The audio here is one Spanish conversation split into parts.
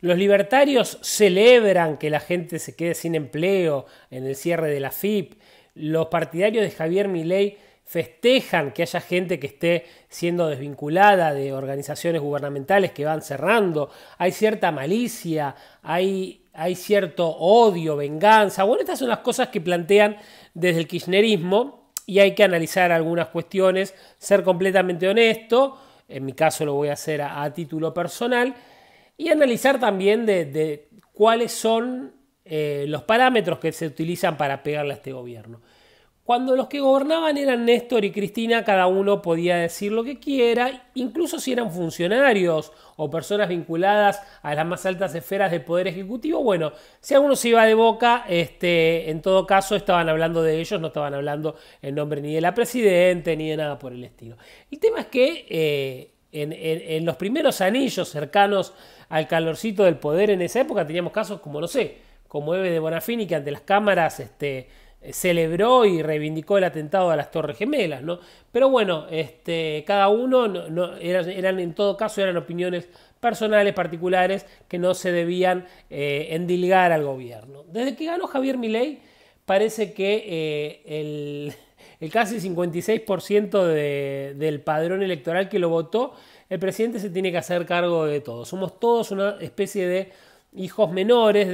Los libertarios celebran que la gente se quede sin empleo en el cierre de la FIP. Los partidarios de Javier Milei festejan que haya gente que esté siendo desvinculada de organizaciones gubernamentales que van cerrando. Hay cierta malicia, hay, cierto odio, venganza. Bueno, estas son las cosas que plantean desde el kirchnerismo y hay que analizar algunas cuestiones, ser completamente honesto, en mi caso lo voy a hacer a título personal y analizar también de, cuáles son eh, los parámetros que se utilizan para pegarle a este gobierno. Cuando los que gobernaban eran Néstor y Cristina, cada uno podía decir lo que quiera, incluso si eran funcionarios o personas vinculadas a las más altas esferas del poder ejecutivo. Bueno, si alguno se iba de boca, este, en todo caso estaban hablando de ellos, no estaban hablando en nombre ni de la presidente ni de nada por el estilo. El tema es que eh, en los primeros anillos cercanos al calorcito del poder en esa época. Teníamos casos como, no sé, como Eve de Bonafini, que ante las cámaras este, eh, celebró y reivindicó el atentado a las Torres Gemelas, ¿no? Pero bueno, este, cada uno, no, eran, en todo caso, eran opiniones personales, particulares, que no se debían eh, endilgar al gobierno. Desde que ganó Javier Milei, parece que eh, el, casi 56% del padrón electoral que lo votó el presidente se tiene que hacer cargo de todo. Somos todos una especie de hijos menores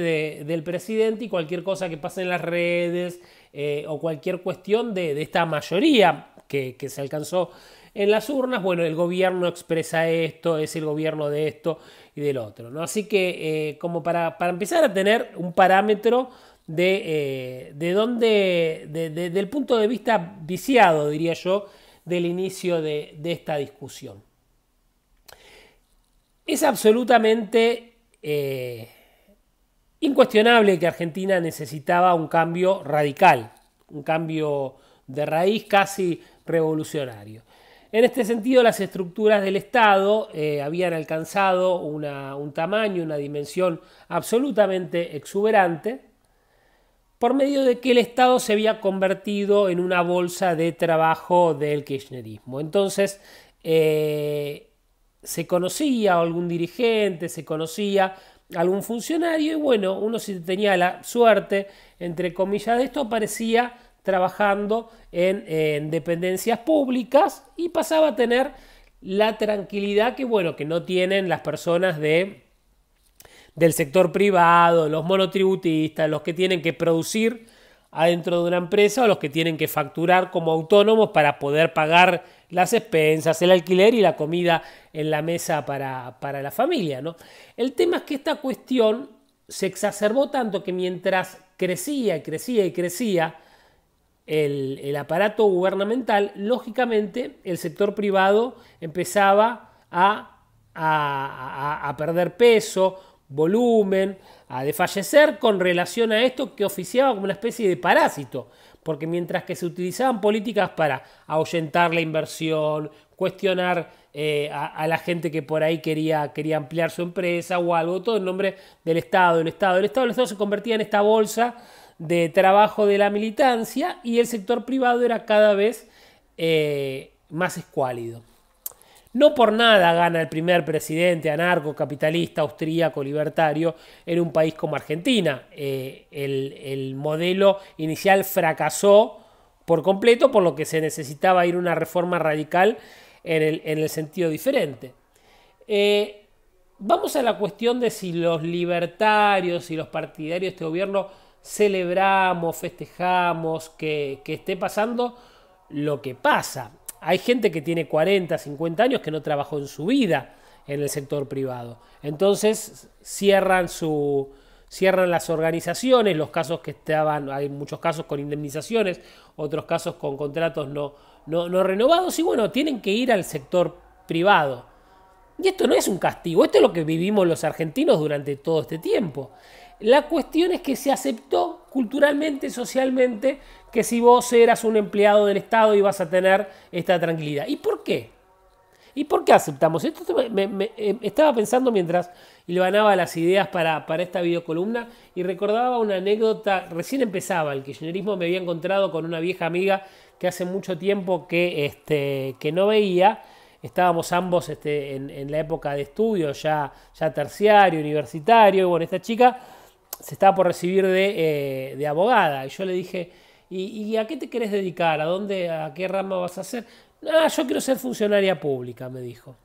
del presidente y cualquier cosa que pase en las redes eh, o cualquier cuestión de, esta mayoría que, se alcanzó en las urnas, bueno, el gobierno expresa esto, es el gobierno de esto y del otro. ¿no? Así que eh, como para, empezar a tener un parámetro de, eh, de dónde, del punto de vista viciado, diría yo, del inicio de esta discusión es absolutamente eh, incuestionable que Argentina necesitaba un cambio radical, un cambio de raíz casi revolucionario. En este sentido, las estructuras del Estado eh, habían alcanzado un tamaño, una dimensión absolutamente exuberante, por medio de que el Estado se había convertido en una bolsa de trabajo del kirchnerismo. Entonces, eh, se conocía algún dirigente, se conocía algún funcionario y bueno, uno si tenía la suerte, entre comillas, de esto, parecía trabajando en, en, dependencias públicas y pasaba a tener la tranquilidad que bueno, que no tienen las personas de, del sector privado, los monotributistas, los que tienen que producir adentro de una empresa o los que tienen que facturar como autónomos para poder pagar las expensas, el alquiler y la comida en la mesa para, la familia. ¿no? El tema es que esta cuestión se exacerbó tanto que mientras crecía y crecía y crecía el, aparato gubernamental, lógicamente el sector privado empezaba a a, a, perder peso volumen, a desfallecer con relación a esto que oficiaba como una especie de parásito, porque mientras que se utilizaban políticas para ahuyentar la inversión, cuestionar eh, a, la gente que por ahí quería, quería ampliar su empresa o algo, todo en nombre del Estado, el Estado, el Estado, el Estado se convertía en esta bolsa de trabajo de la militancia y el sector privado era cada vez eh, más escuálido. No por nada gana el primer presidente anarco, austríaco, libertario en un país como Argentina. Eh, el, modelo inicial fracasó por completo, por lo que se necesitaba ir una reforma radical en el, sentido diferente. Eh, vamos a la cuestión de si los libertarios y los partidarios de este gobierno celebramos, festejamos que, que esté pasando lo que pasa. Hay gente que tiene 40, 50 años que no trabajó en su vida en el sector privado. Entonces cierran su, cierran las organizaciones, los casos que estaban, hay muchos casos con indemnizaciones, otros casos con contratos no, no, no, renovados y bueno, tienen que ir al sector privado. Y esto no es un castigo, esto es lo que vivimos los argentinos durante todo este tiempo. La cuestión es que se aceptó culturalmente, socialmente, que si vos eras un empleado del Estado ibas a tener esta tranquilidad. ¿Y por qué? ¿Y por qué aceptamos? Esto me, eh, estaba pensando mientras ganaba las ideas para, esta videocolumna y recordaba una anécdota, recién empezaba, el kirchnerismo me había encontrado con una vieja amiga que hace mucho tiempo que, este, que no veía, estábamos ambos este, en, la época de estudio, ya, ya terciario, universitario, y bueno, esta chica se estaba por recibir eh, de, abogada. Y yo le dije, ¿Y, a qué te querés dedicar? ¿A dónde, a qué rama vas a hacer? Ah, yo quiero ser funcionaria pública, me dijo.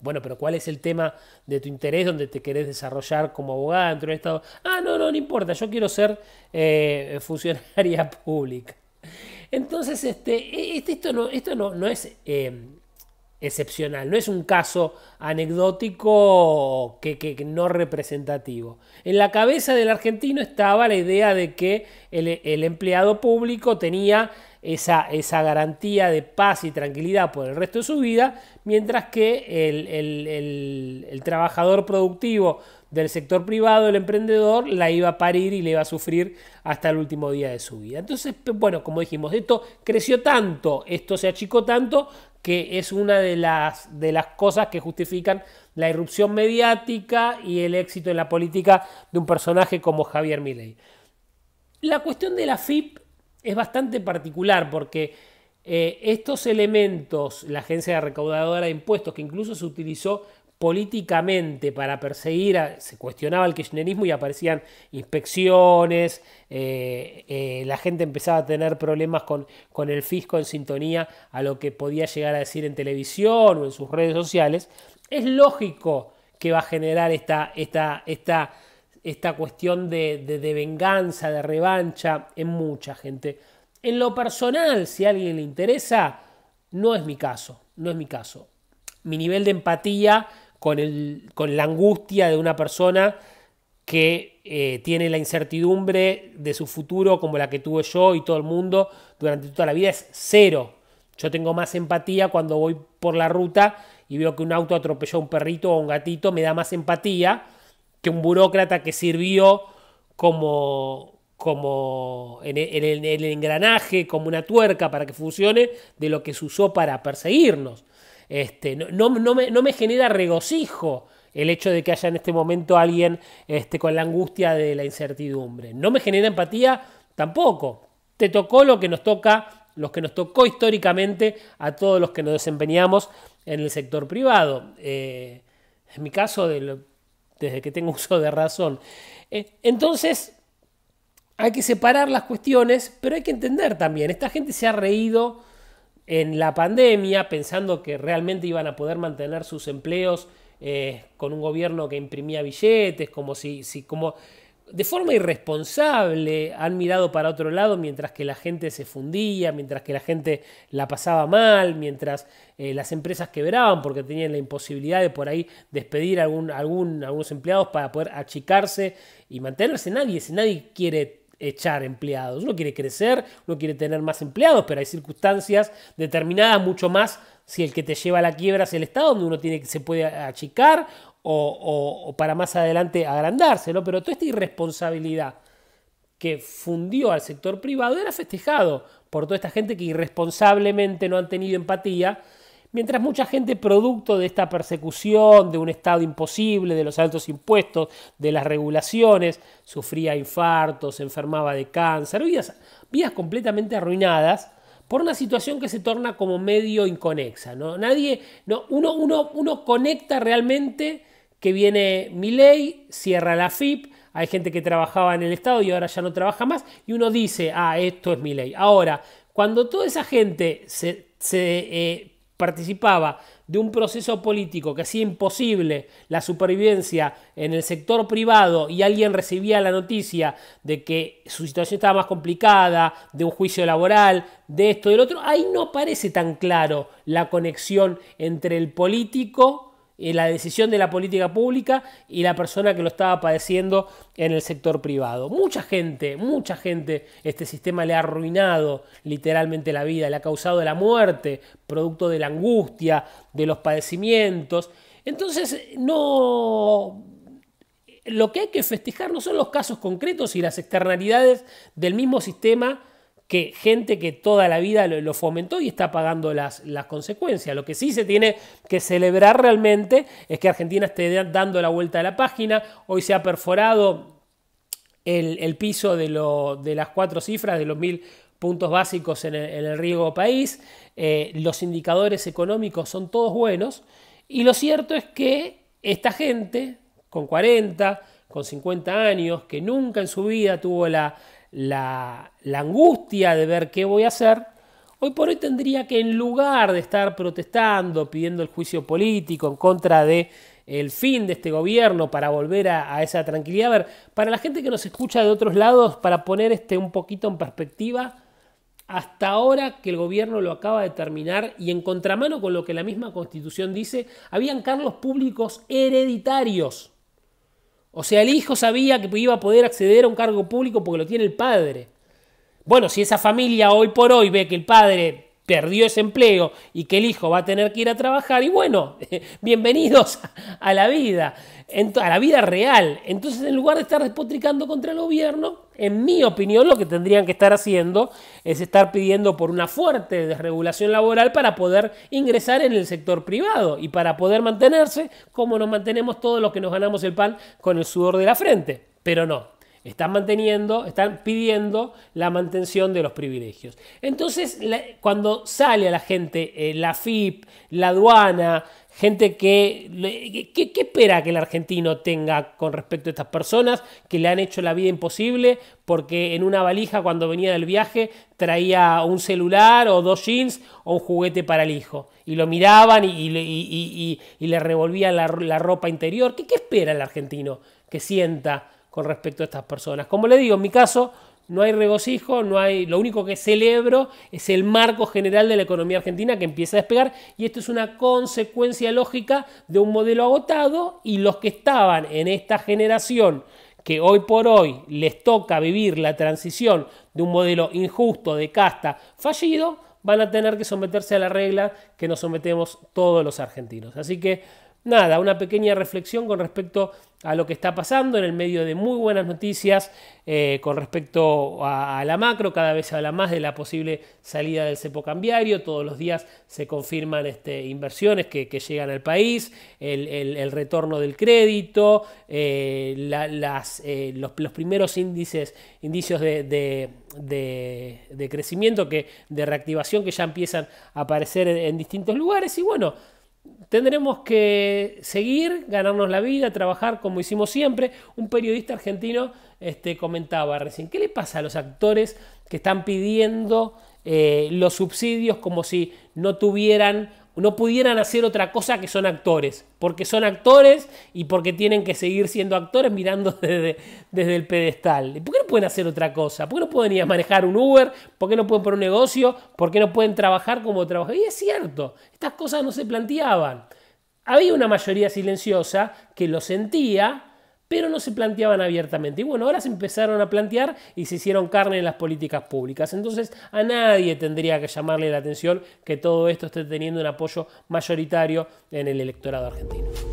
Bueno, pero ¿cuál es el tema de tu interés donde te querés desarrollar como abogada dentro del Estado? Ah, no, no, no importa, yo quiero ser eh, funcionaria pública. Entonces, este, e, este, esto no, esto no, no es eh, excepcional, no es un caso anecdótico que, no representativo. En la cabeza del argentino estaba la idea de que el, empleado público tenía esa, esa, garantía de paz y tranquilidad por el resto de su vida, mientras que el, el trabajador productivo del sector privado, el emprendedor, la iba a parir y le iba a sufrir hasta el último día de su vida. Entonces, bueno, como dijimos, esto creció tanto, esto se achicó tanto, que es una de las, de las cosas que justifican la irrupción mediática y el éxito en la política de un personaje como Javier Milei. La cuestión de la FIP es bastante particular porque eh, estos elementos, la agencia recaudadora de impuestos, que incluso se utilizó políticamente para perseguir, se cuestionaba el kirchnerismo y aparecían inspecciones, eh, eh, la gente empezaba a tener problemas con, el fisco en sintonía a lo que podía llegar a decir en televisión o en sus redes sociales, es lógico que va a generar esta, esta, cuestión de, de venganza, de revancha en mucha gente. En lo personal, si a alguien le interesa, no es mi caso, no es mi caso. Mi nivel de empatía con, el, con la angustia de una persona que eh, tiene la incertidumbre de su futuro como la que tuve yo y todo el mundo durante toda la vida es cero. Yo tengo más empatía cuando voy por la ruta y veo que un auto atropelló a un perrito o a un gatito, me da más empatía que un burócrata que sirvió como, como en el engranaje, como una tuerca para que funcione, de lo que se usó para perseguirnos. Este, no, me, genera regocijo el hecho de que haya en este momento alguien este, con la angustia de la incertidumbre. No me genera empatía tampoco. Te tocó lo que nos toca, los que nos tocó históricamente a todos los que nos desempeñamos en el sector privado. Eh, en mi caso, desde que tengo uso de razón. Eh, entonces, hay que separar las cuestiones, pero hay que entender también, esta gente se ha reído en la pandemia, pensando que realmente iban a poder mantener sus empleos eh, con un gobierno que imprimía billetes, como si, si como de forma irresponsable han mirado para otro lado mientras que la gente se fundía, mientras que la gente la pasaba mal, mientras eh, las empresas quebraban porque tenían la imposibilidad de por ahí despedir a algún, algún, algunos empleados para poder achicarse y mantenerse. Nadie, si nadie quiere echar empleados. Uno quiere crecer, uno quiere tener más empleados, pero hay circunstancias determinadas mucho más si el que te lleva a la quiebra es el Estado, donde uno tiene, se puede achicar o, para más adelante agrandarse. Pero toda esta irresponsabilidad que fundió al sector privado era festejado por toda esta gente que irresponsablemente no han tenido empatía Mientras mucha gente, producto de esta persecución, de un Estado imposible, de los altos impuestos, de las regulaciones, sufría infartos, se enfermaba de cáncer, vidas, completamente arruinadas por una situación que se torna como medio inconexa. ¿no? Nadie, no, uno, conecta realmente que viene mi ley, cierra la FIP, hay gente que trabajaba en el Estado y ahora ya no trabaja más, y uno dice, ah, esto es mi ley. Ahora, cuando toda esa gente se, eh, participaba de un proceso político que hacía imposible la supervivencia en el sector privado y alguien recibía la noticia de que su situación estaba más complicada, de un juicio laboral, de esto, del otro, ahí no parece tan claro la conexión entre el político la decisión de la política pública y la persona que lo estaba padeciendo en el sector privado. Mucha gente, mucha gente, este sistema le ha arruinado literalmente la vida, le ha causado la muerte, producto de la angustia, de los padecimientos. Entonces, no... Lo que hay que festejar no son los casos concretos y las externalidades del mismo sistema que gente que toda la vida lo, fomentó y está pagando las, las, consecuencias. Lo que sí se tiene que celebrar realmente es que Argentina esté dando la vuelta a la página. Hoy se ha perforado el, piso de, de las cuatro cifras, de los mil puntos básicos en el, riego país. Eh, los indicadores económicos son todos buenos. Y lo cierto es que esta gente, con 40, con 50 años, que nunca en su vida tuvo la, la, angustia de ver qué voy a hacer, hoy por hoy tendría que en lugar de estar protestando, pidiendo el juicio político en contra de el fin de este gobierno para volver a, a, esa tranquilidad. A ver, para la gente que nos escucha de otros lados, para poner este un poquito en perspectiva, hasta ahora que el gobierno lo acaba de terminar y en contramano con lo que la misma constitución dice, habían cargos públicos hereditarios o sea, el hijo sabía que iba a poder acceder a un cargo público porque lo tiene el padre. Bueno, si esa familia hoy por hoy ve que el padre perdió ese empleo y que el hijo va a tener que ir a trabajar, y bueno, bienvenidos a la vida, a la vida real. Entonces, en lugar de estar despotricando contra el gobierno, en mi opinión, lo que tendrían que estar haciendo es estar pidiendo por una fuerte desregulación laboral para poder ingresar en el sector privado y para poder mantenerse como nos mantenemos todos los que nos ganamos el pan con el sudor de la frente. Pero no, están manteniendo, están pidiendo la mantención de los privilegios. Entonces, cuando sale a la gente eh, la FIP, la aduana, gente que, ¿qué espera que el argentino tenga con respecto a estas personas que le han hecho la vida imposible porque en una valija cuando venía del viaje traía un celular o dos jeans o un juguete para el hijo y lo miraban y, le revolvían la, ropa interior? ¿Qué espera el argentino que sienta? con respecto a estas personas. Como le digo, en mi caso no hay regocijo, no hay, lo único que celebro es el marco general de la economía argentina que empieza a despegar y esto es una consecuencia lógica de un modelo agotado y los que estaban en esta generación que hoy por hoy les toca vivir la transición de un modelo injusto de casta fallido, van a tener que someterse a la regla que nos sometemos todos los argentinos. Así que nada, una pequeña reflexión con respecto a lo que está pasando en el medio de muy buenas noticias eh, con respecto a, la macro, cada vez se habla más de la posible salida del cepo cambiario, todos los días se confirman este, inversiones que, llegan al país, el, retorno del crédito, eh, eh, los, primeros índices, indicios de, crecimiento, que, de reactivación que ya empiezan a aparecer en distintos lugares y bueno, Tendremos que seguir, ganarnos la vida, trabajar como hicimos siempre. Un periodista argentino este, comentaba recién, ¿qué le pasa a los actores que están pidiendo eh, los subsidios como si no tuvieran no pudieran hacer otra cosa que son actores, porque son actores y porque tienen que seguir siendo actores mirando desde, el pedestal. ¿Por qué no pueden hacer otra cosa? ¿Por qué no pueden ir a manejar un Uber? ¿Por qué no pueden poner un negocio? ¿Por qué no pueden trabajar como trabajan? Y es cierto, estas cosas no se planteaban. Había una mayoría silenciosa que lo sentía, pero no se planteaban abiertamente. Y bueno, ahora se empezaron a plantear y se hicieron carne en las políticas públicas. Entonces a nadie tendría que llamarle la atención que todo esto esté teniendo un apoyo mayoritario en el electorado argentino.